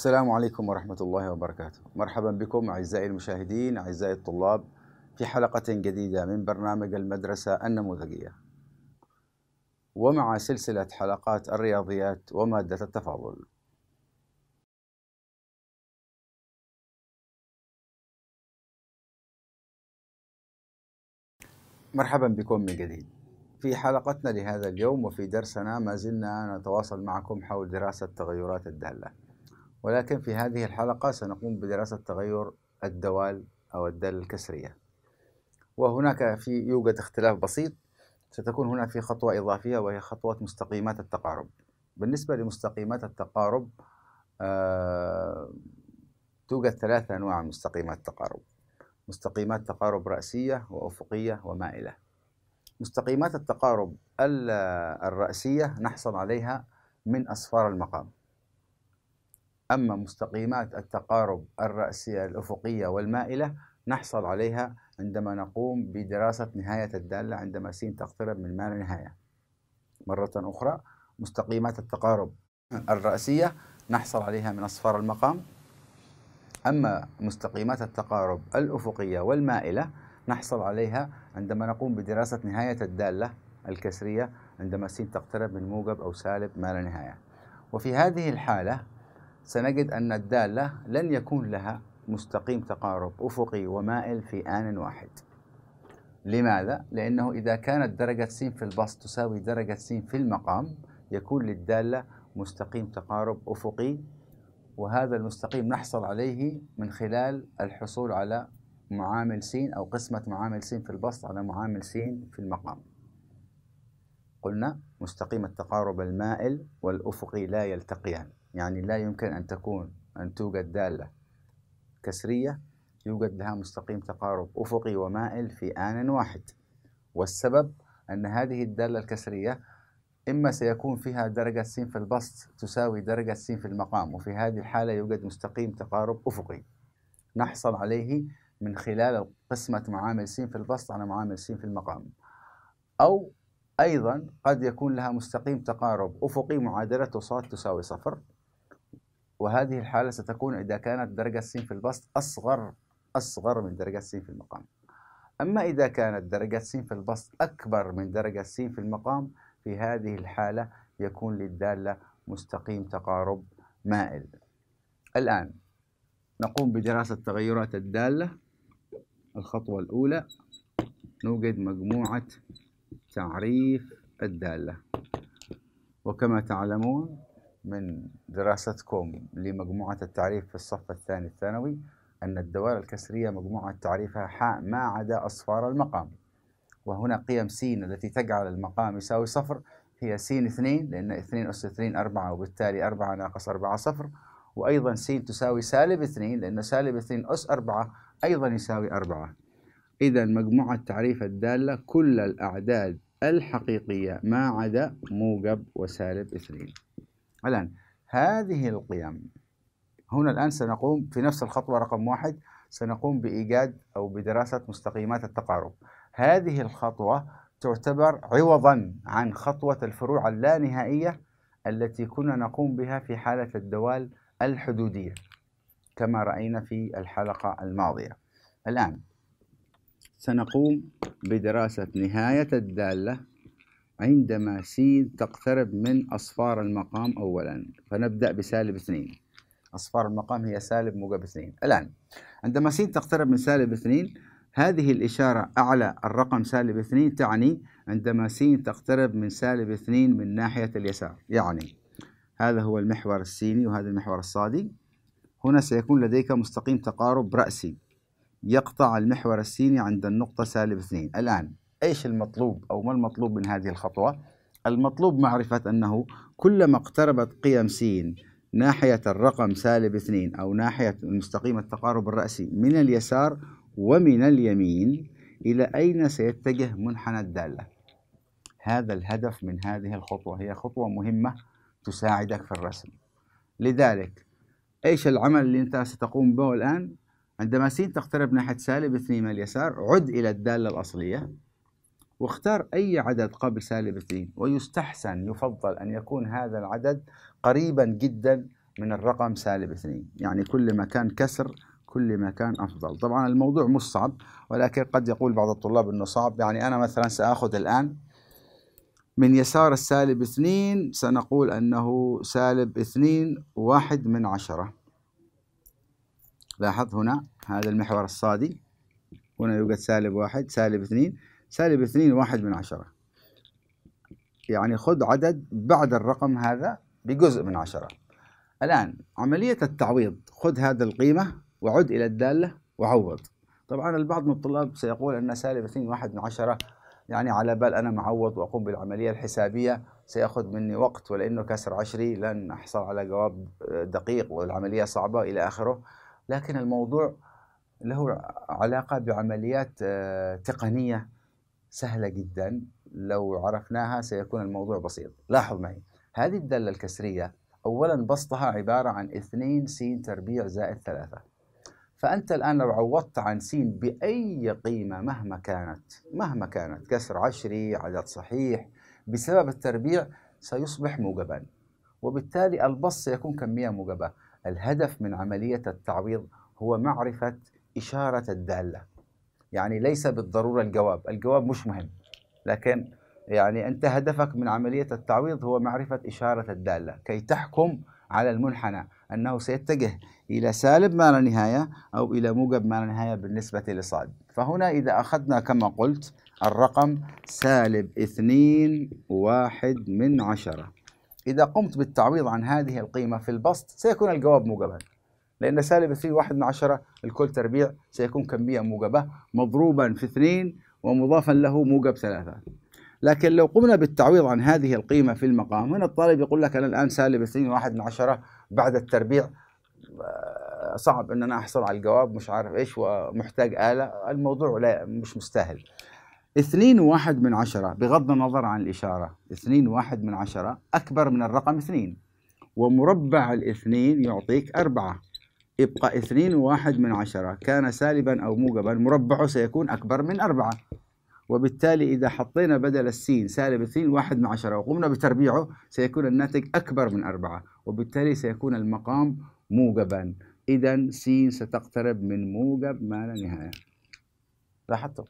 السلام عليكم ورحمة الله وبركاته مرحبا بكم أعزائي المشاهدين أعزائي الطلاب في حلقة جديدة من برنامج المدرسة النموذجية ومع سلسلة حلقات الرياضيات ومادة التفاضل مرحبا بكم من جديد في حلقتنا لهذا اليوم وفي درسنا ما زلنا نتواصل معكم حول دراسة تغيرات الدالة ولكن في هذه الحلقة سنقوم بدراسة تغير الدوال أو الدالة الكسرية وهناك في يوجد اختلاف بسيط ستكون هنا في خطوة إضافية وهي خطوة مستقيمات التقارب بالنسبة لمستقيمات التقارب آه، توجد ثلاثة أنواع من مستقيمات التقارب مستقيمات تقارب رأسية وأفقية ومائلة مستقيمات التقارب الرأسية نحصل عليها من أصفار المقام أما مستقيمات التقارب الرأسية الأفقية والمائلة نحصل عليها عندما نقوم بدراسة نهاية الدالة عندما س تقترب من ما لا نهاية مرة أخرى مستقيمات التقارب الرأسية نحصل عليها من أصفار المقام أما مستقيمات التقارب الأفقية والمائلة نحصل عليها عندما نقوم بدراسة نهاية الدالة الكسرية عندما س تقترب من موجب أو سالب ما لا نهاية وفي هذه الحالة سنجد أن الدالة لن يكون لها مستقيم تقارب أفقي ومائل في آن واحد لماذا؟ لأنه إذا كانت درجة س في البسط تساوي درجة س في المقام يكون للدالة مستقيم تقارب أفقي وهذا المستقيم نحصل عليه من خلال الحصول على معامل س أو قسمة معامل س في البسط على معامل س في المقام قلنا مستقيم التقارب المائل والأفقي لا يلتقيان يعني لا يمكن أن تكون أن توجد دالة كسرية يوجد لها مستقيم تقارب أفقي ومائل في آن واحد والسبب أن هذه الدالة الكسرية إما سيكون فيها درجة س في البسط تساوي درجة س في المقام وفي هذه الحالة يوجد مستقيم تقارب أفقي نحصل عليه من خلال قسمة معامل س في البسط على معامل س في المقام أو أيضا قد يكون لها مستقيم تقارب أفقي معادلته ص تساوي صفر وهذه الحالة ستكون إذا كانت درجة س في البسط أصغر أصغر من درجة س في المقام أما إذا كانت درجة س في البسط أكبر من درجة س في المقام في هذه الحالة يكون للدالة مستقيم تقارب مائل الآن نقوم بدراسة تغيرات الدالة الخطوة الأولى نوجد مجموعة تعريف الدالة وكما تعلمون من دراستكم لمجموعة التعريف في الصف الثاني الثانوي أن الدوائر الكسرية مجموعة تعريفها حاء ما عدا أصفار المقام وهنا قيم س التي تجعل المقام يساوي صفر هي س 2 لأن 2 أس 2 4 وبالتالي 4 ناقص 4 صفر وأيضا س تساوي سالب 2 لأن سالب 2 أس 4 أيضا يساوي 4 إذا مجموعة تعريف الدالة كل الأعداد الحقيقية ما عدا موجب وسالب 2 الآن هذه القيم هنا الآن سنقوم في نفس الخطوة رقم واحد سنقوم بإيجاد أو بدراسة مستقيمات التقارب هذه الخطوة تعتبر عوضا عن خطوة الفروع اللانهائية التي كنا نقوم بها في حالة الدوال الحدودية كما رأينا في الحلقة الماضية الآن سنقوم بدراسة نهاية الدالة عندما س تقترب من أصفار المقام أولا فنبدأ بسالب اثنين أصفار المقام هي سالب موجب اثنين الآن عندما س تقترب من سالب اثنين هذه الإشارة أعلى الرقم سالب اثنين تعني عندما س تقترب من سالب اثنين من ناحية اليسار يعني هذا هو المحور السيني وهذا المحور الصادي هنا سيكون لديك مستقيم تقارب رأسي يقطع المحور السيني عند النقطة سالب اثنين الآن ايش المطلوب او ما المطلوب من هذه الخطوه المطلوب معرفه انه كلما اقتربت قيم س ناحيه الرقم سالب اثنين او ناحيه المستقيم التقارب الراسي من اليسار ومن اليمين الى اين سيتجه منحنى الداله هذا الهدف من هذه الخطوه هي خطوه مهمه تساعدك في الرسم لذلك ايش العمل اللي انت ستقوم به الان عندما س تقترب ناحيه سالب 2 من اليسار عد الى الداله الاصليه واختار أي عدد قبل سالب 2 ويستحسن يفضل أن يكون هذا العدد قريبا جدا من الرقم سالب 2 يعني كل ما كان كسر كل ما كان أفضل طبعا الموضوع مش صعب ولكن قد يقول بعض الطلاب أنه صعب يعني أنا مثلا سأخذ الآن من يسار السالب 2 سنقول أنه سالب 2 واحد من عشرة لاحظ هنا هذا المحور الصادي هنا يوجد سالب واحد سالب اثنين سالب اثنين واحد من عشرة يعني خذ عدد بعد الرقم هذا بجزء من عشرة الآن عملية التعويض خذ هذا القيمة وعد إلى الدالة وعوض طبعا البعض من الطلاب سيقول أن سالب اثنين واحد من عشرة يعني على بال أنا معوض وأقوم بالعملية الحسابية سيأخذ مني وقت ولأنه كسر عشري لن أحصل على جواب دقيق والعملية صعبة إلى آخره لكن الموضوع له علاقة بعمليات آه، تقنية سهلة جدا لو عرفناها سيكون الموضوع بسيط لاحظ معي هذه الدالة الكسرية أولا بسطها عبارة عن 2 س تربيع زائد 3 فأنت الآن لو عوضت عن س بأي قيمة مهما كانت مهما كانت كسر عشري عدد صحيح بسبب التربيع سيصبح موجبا وبالتالي البسط سيكون كمية موجبة الهدف من عملية التعويض هو معرفة إشارة الدالة يعني ليس بالضرورة الجواب الجواب مش مهم لكن يعني أنت هدفك من عملية التعويض هو معرفة إشارة الدالة كي تحكم على المنحنى أنه سيتجه إلى سالب ما لا نهاية أو إلى موجب ما لا نهاية بالنسبة لصاد فهنا إذا أخذنا كما قلت الرقم سالب اثنين واحد من عشرة إذا قمت بالتعويض عن هذه القيمة في البسط سيكون الجواب موجبا لأن سالب 2 واحد من عشرة الكل تربيع سيكون كمية موجبة مضروبا في اثنين ومضافا له موجب ثلاثة لكن لو قمنا بالتعويض عن هذه القيمة في المقام هنا الطالب يقول لك أنا الآن سالب 2 واحد من عشرة بعد التربيع آه، صعب ان انا احصل على الجواب مش عارف ايش ومحتاج آلة الموضوع لا مش مستاهل اثنين واحد من عشرة بغض النظر عن الإشارة اثنين واحد من عشرة أكبر من الرقم اثنين ومربع الاثنين يعطيك أربعة يبقى اثنين واحد من عشرة كان سالبا أو موجبا مربعه سيكون أكبر من أربعة وبالتالي إذا حطينا بدل السين سالب اثنين واحد من عشرة وقمنا بتربيعه سيكون الناتج أكبر من أربعة وبالتالي سيكون المقام موجبا إذا سين ستقترب من موجب ما لا نهاية لاحظتم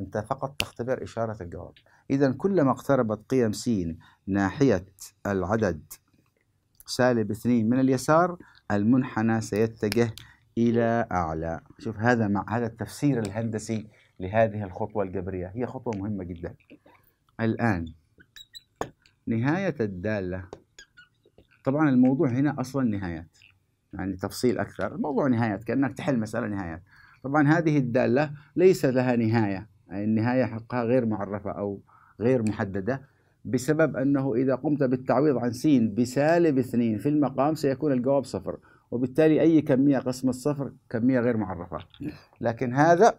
أنت فقط تختبر إشارة الجواب إذا كلما اقتربت قيم سين ناحية العدد سالب 2 من اليسار المنحنى سيتجه إلى أعلى شوف هذا مع هذا التفسير الهندسي لهذه الخطوة الجبرية هي خطوة مهمة جدا الآن نهاية الدالة طبعا الموضوع هنا أصلا نهايات يعني تفصيل أكثر الموضوع نهايات كأنك تحل مسألة نهايات طبعا هذه الدالة ليس لها نهاية يعني النهاية حقها غير معرفة أو غير محددة بسبب أنه إذا قمت بالتعويض عن س بسالب اثنين في المقام سيكون الجواب صفر وبالتالي أي كمية قسم الصفر كمية غير معرفة لكن هذا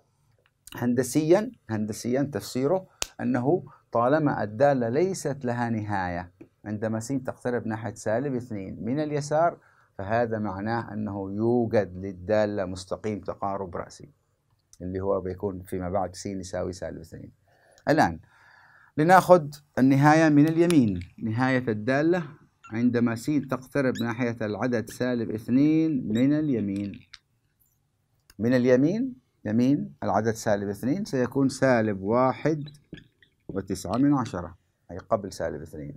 هندسيا هندسيا تفسيره أنه طالما الدالة ليست لها نهاية عندما س تقترب ناحية سالب اثنين من اليسار فهذا معناه أنه يوجد للدالة مستقيم تقارب رأسي اللي هو بيكون فيما بعد س يساوي سالب اثنين الآن لناخذ النهاية من اليمين نهاية الدالة عندما س تقترب ناحية العدد سالب اثنين من اليمين من اليمين يمين العدد سالب اثنين سيكون سالب واحد وتسعة من عشرة أي قبل سالب اثنين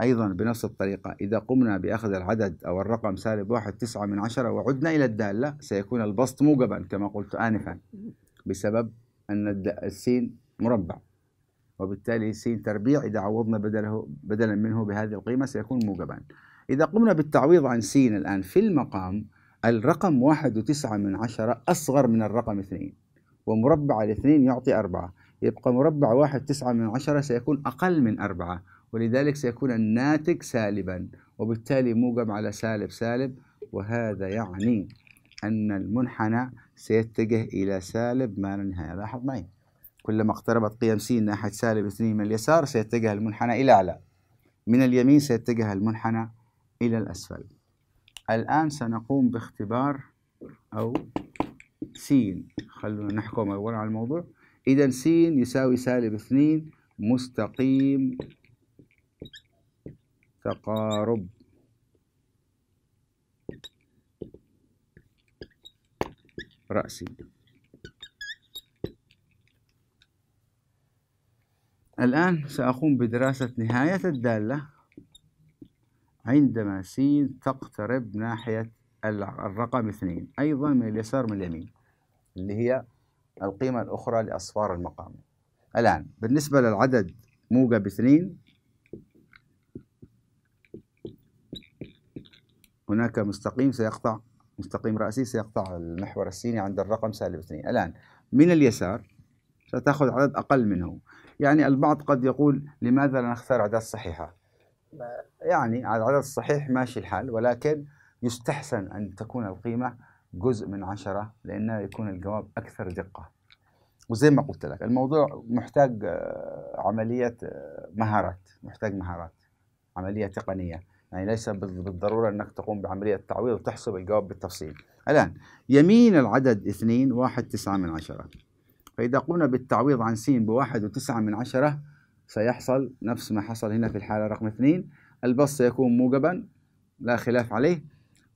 أيضا بنفس الطريقة إذا قمنا بأخذ العدد أو الرقم سالب واحد تسعة من عشرة وعدنا إلى الدالة سيكون البسط موجبا كما قلت آنفا بسبب أن السين مربع وبالتالي س تربيع إذا عوضنا بدله بدلا منه بهذه القيمة سيكون موجبا إذا قمنا بالتعويض عن س الآن في المقام الرقم واحد وتسعة من عشرة أصغر من الرقم اثنين ومربع الاثنين يعطي أربعة يبقى مربع واحد تسعة من عشرة سيكون أقل من أربعة ولذلك سيكون الناتج سالبا وبالتالي موجب على سالب سالب وهذا يعني أن المنحنى سيتجه إلى سالب ما لا نهاية لاحظ معي كلما اقتربت قيم س ناحية سالب اثنين من اليسار سيتجه المنحنى إلى أعلى من اليمين سيتجه المنحنى إلى الأسفل الآن سنقوم باختبار أو س خلونا نحكم أولا على الموضوع إذا س يساوي سالب اثنين مستقيم تقارب رأسي الآن سأقوم بدراسة نهاية الدالة عندما س تقترب ناحية الرقم اثنين أيضا من اليسار من اليمين اللي هي القيمة الأخرى لأصفار المقام الآن بالنسبة للعدد موجب اثنين هناك مستقيم سيقطع مستقيم رأسي سيقطع المحور السيني عند الرقم سالب اثنين الآن من اليسار ستأخذ عدد أقل منه يعني البعض قد يقول لماذا لا نختار أعداد صحيحة يعني على العدد الصحيح ماشي الحال ولكن يستحسن أن تكون القيمة جزء من عشرة لأنه يكون الجواب أكثر دقة وزي ما قلت لك الموضوع محتاج آه، عملية آه، مهارات محتاج مهارات عملية تقنية يعني ليس بالضرورة أنك تقوم بعملية تعويض وتحسب الجواب بالتفصيل الآن يمين العدد اثنين واحد تسعة من عشرة فإذا قمنا بالتعويض عن س بواحد وتسعة من عشرة سيحصل نفس ما حصل هنا في الحالة رقم اثنين البسط سيكون موجبا لا خلاف عليه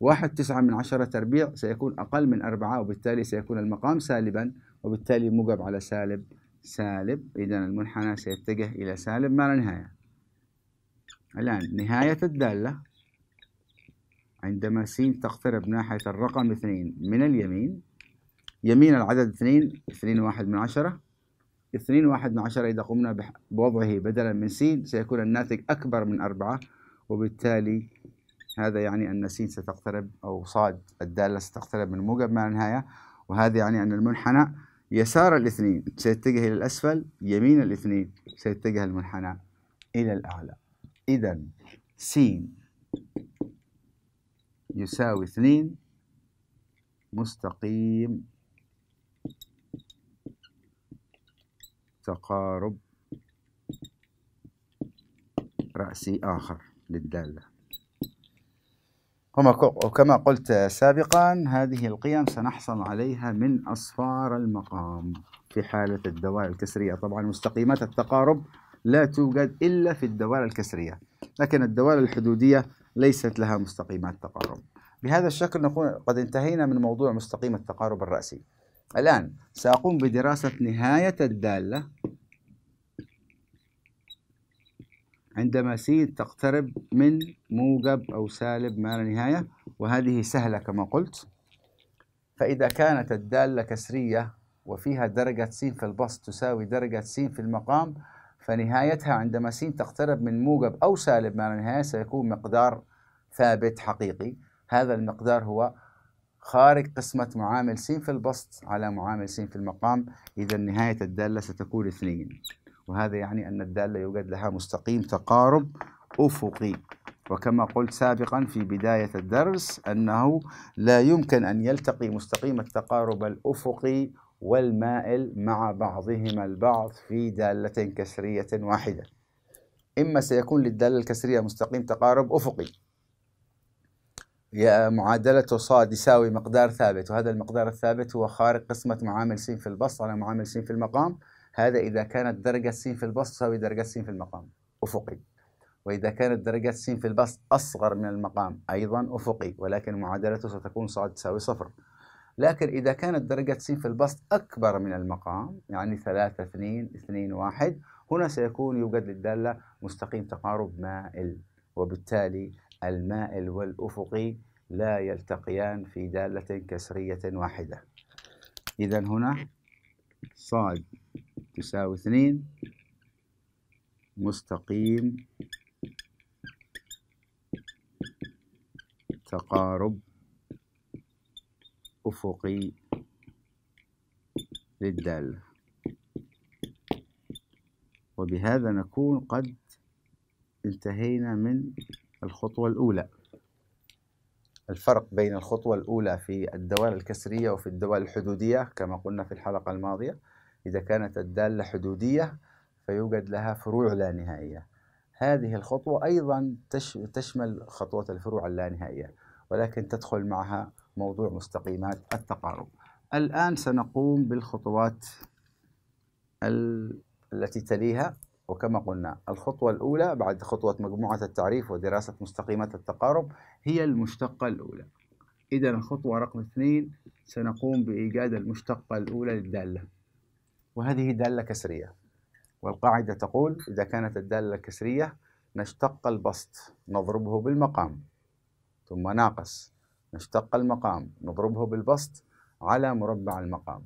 واحد تسعة من عشرة تربيع سيكون أقل من أربعة وبالتالي سيكون المقام سالبا وبالتالي موجب على سالب سالب إذا المنحنى سيتجه إلى سالب ما لا نهاية الآن نهاية الدالة عندما س تقترب ناحية الرقم اثنين من اليمين يمين العدد اثنين اثنين واحد من عشرة اثنين واحد من عشرة إذا قمنا بوضعه بدلا من سين سيكون الناتج أكبر من أربعة وبالتالي هذا يعني أن سين ستقترب أو صاد الدالة ستقترب من موجب ما النهاية وهذا يعني أن المنحنى يسار الاثنين سيتجه إلى الأسفل يمين الاثنين سيتجه المنحنى إلى الأعلى إذا سين يساوي اثنين مستقيم تقارب رأسي آخر للدالة وكما قلت سابقا هذه القيم سنحصل عليها من أصفار المقام في حالة الدوائر الكسرية طبعا مستقيمات التقارب لا توجد إلا في الدوائر الكسرية لكن الدوائر الحدودية ليست لها مستقيمات تقارب بهذا الشكل نكون قد انتهينا من موضوع مستقيم التقارب الرأسي الآن سأقوم بدراسة نهاية الدالة عندما س تقترب من موجب أو سالب ما لا نهاية وهذه سهلة كما قلت فإذا كانت الدالة كسرية وفيها درجة س في البسط تساوي درجة س في المقام فنهايتها عندما س تقترب من موجب أو سالب ما لا نهاية سيكون مقدار ثابت حقيقي هذا المقدار هو خارج قسمة معامل س في البسط على معامل س في المقام إذا نهاية الدالة ستكون اثنين وهذا يعني أن الدالة يوجد لها مستقيم تقارب أفقي وكما قلت سابقا في بداية الدرس أنه لا يمكن أن يلتقي مستقيم التقارب الأفقي والمائل مع بعضهما البعض في دالة كسرية واحدة إما سيكون للدالة الكسرية مستقيم تقارب أفقي معادلته صاد يساوي مقدار ثابت وهذا المقدار الثابت هو خارج قسمة معامل س في البسط على معامل س في المقام هذا إذا كانت درجة س في البسط تساوي درجة س في المقام أفقي وإذا كانت درجة س في البسط أصغر من المقام أيضا أفقي ولكن معادلته ستكون صاد تساوي صفر لكن إذا كانت درجة س في البسط أكبر من المقام يعني 3 2 2 1 هنا سيكون يوجد للدالة مستقيم تقارب مائل وبالتالي المائل والأفقي لا يلتقيان في دالة كسرية واحدة إذا هنا صاد تساوي اثنين مستقيم تقارب أفقي للدالة وبهذا نكون قد انتهينا من الخطوة الأولى الفرق بين الخطوة الأولى في الدوال الكسرية وفي الدوال الحدودية كما قلنا في الحلقة الماضية إذا كانت الدالة حدودية فيوجد لها فروع لا نهائية هذه الخطوة أيضا تشمل خطوة الفروع اللانهائية ولكن تدخل معها موضوع مستقيمات التقارب الآن سنقوم بالخطوات التي تليها وكما قلنا الخطوة الأولى بعد خطوة مجموعة التعريف ودراسة مستقيمات التقارب هي المشتقة الأولى إذا الخطوة رقم اثنين سنقوم بإيجاد المشتقة الأولى للدالة وهذه دالة كسرية والقاعدة تقول إذا كانت الدالة كسرية نشتق البسط نضربه بالمقام ثم ناقص نشتق المقام نضربه بالبسط على مربع المقام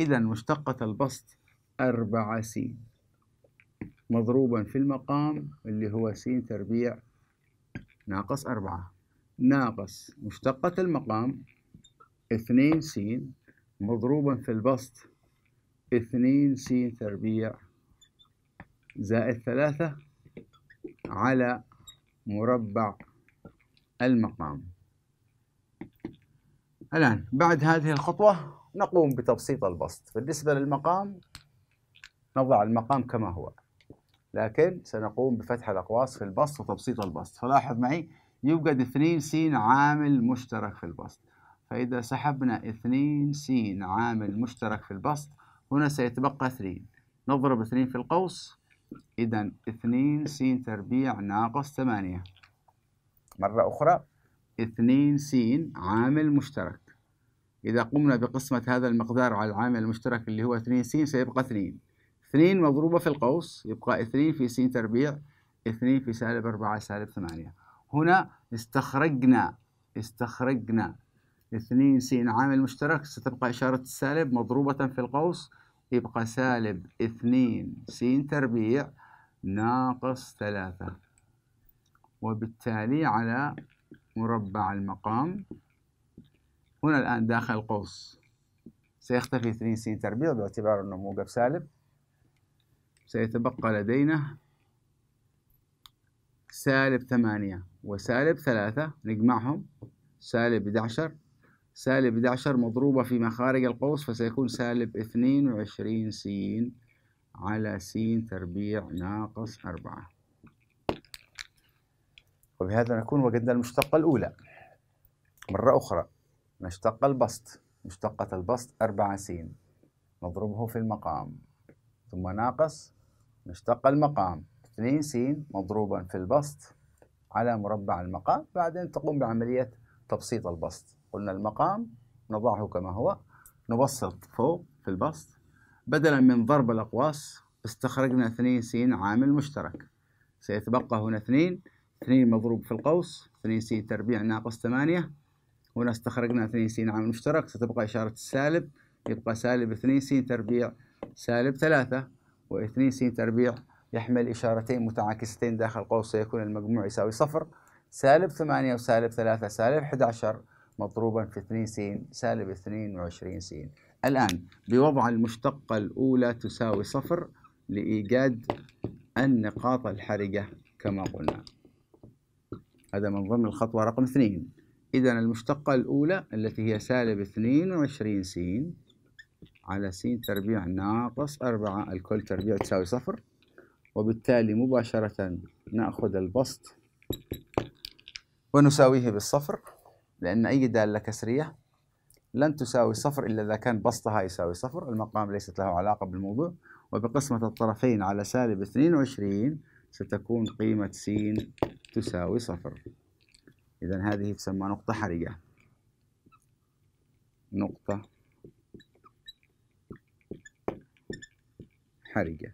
إذا مشتقة البسط أربعة سين مضروبا في المقام اللي هو س تربيع ناقص أربعة ناقص مشتقة المقام اثنين س مضروبا في البسط اثنين س تربيع زائد ثلاثة على مربع المقام الآن بعد هذه الخطوة نقوم بتبسيط البسط بالنسبة للمقام نضع المقام كما هو لكن سنقوم بفتح الأقواس في البسط وتبسيط البسط فلاحظ معي يوجد 2 س عامل مشترك في البسط فإذا سحبنا 2 س عامل مشترك في البسط هنا سيتبقى 3 نضرب 2 في القوس إذا 2 س تربيع ناقص 8 مرة أخرى 2 س عامل مشترك إذا قمنا بقسمة هذا المقدار على العامل المشترك اللي هو 2 س سيبقى 2 2 مضروبة في القوس يبقى 2 في س تربيع 2 في سالب 4 سالب 8 هنا استخرجنا استخرجنا 2 س عامل مشترك ستبقى إشارة السالب مضروبة في القوس يبقى سالب 2 س تربيع ناقص 3 وبالتالي على مربع المقام هنا الآن داخل القوس سيختفي 2 س تربيع باعتبار أنه موقف سالب سيتبقى لدينا سالب ثمانية وسالب ثلاثة نجمعهم سالب 11 سالب 11 مضروبة في مخارج القوس فسيكون سالب 22 س على س تربيع ناقص 4 وبهذا نكون وجدنا المشتقة الأولى مرة أخرى نشتق البسط مشتقة البسط 4 س نضربه في المقام ثم ناقص نشتق المقام 2 س مضروبا في البسط على مربع المقام بعدين تقوم بعملية تبسيط البسط قلنا المقام نضعه كما هو نبسط فوق في البسط بدلا من ضرب الأقواس استخرجنا 2 س عامل مشترك سيتبقى هنا 2 2 مضروب في القوس 2 س تربيع ناقص 8 هنا استخرجنا 2 س عامل مشترك ستبقى إشارة السالب يبقى سالب 2 س تربيع سالب 3 و2 س تربيع يحمل إشارتين متعاكستين داخل قوس سيكون المجموع يساوي صفر سالب 8 وسالب 3 سالب 11 مضروبا في 2 س سالب 22 س الآن بوضع المشتقة الأولى تساوي صفر لإيجاد النقاط الحرجة كما قلنا هذا من ضمن الخطوة رقم 2 إذا المشتقة الأولى التي هي سالب 22 س على س تربيع ناقص أربعة الكل تربيع تساوي صفر وبالتالي مباشرة نأخذ البسط ونساويه بالصفر لأن أي دالة كسرية لن تساوي صفر إلا إذا كان بسطها يساوي صفر المقام ليست له علاقة بالموضوع وبقسمة الطرفين على سالب 22 ستكون قيمة س تساوي صفر إذا هذه تسمى نقطة حرجة نقطة حرجة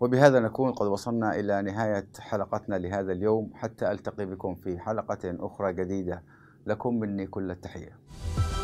وبهذا نكون قد وصلنا إلى نهاية حلقتنا لهذا اليوم حتى ألتقي بكم في حلقة أخرى جديدة لكم مني كل التحية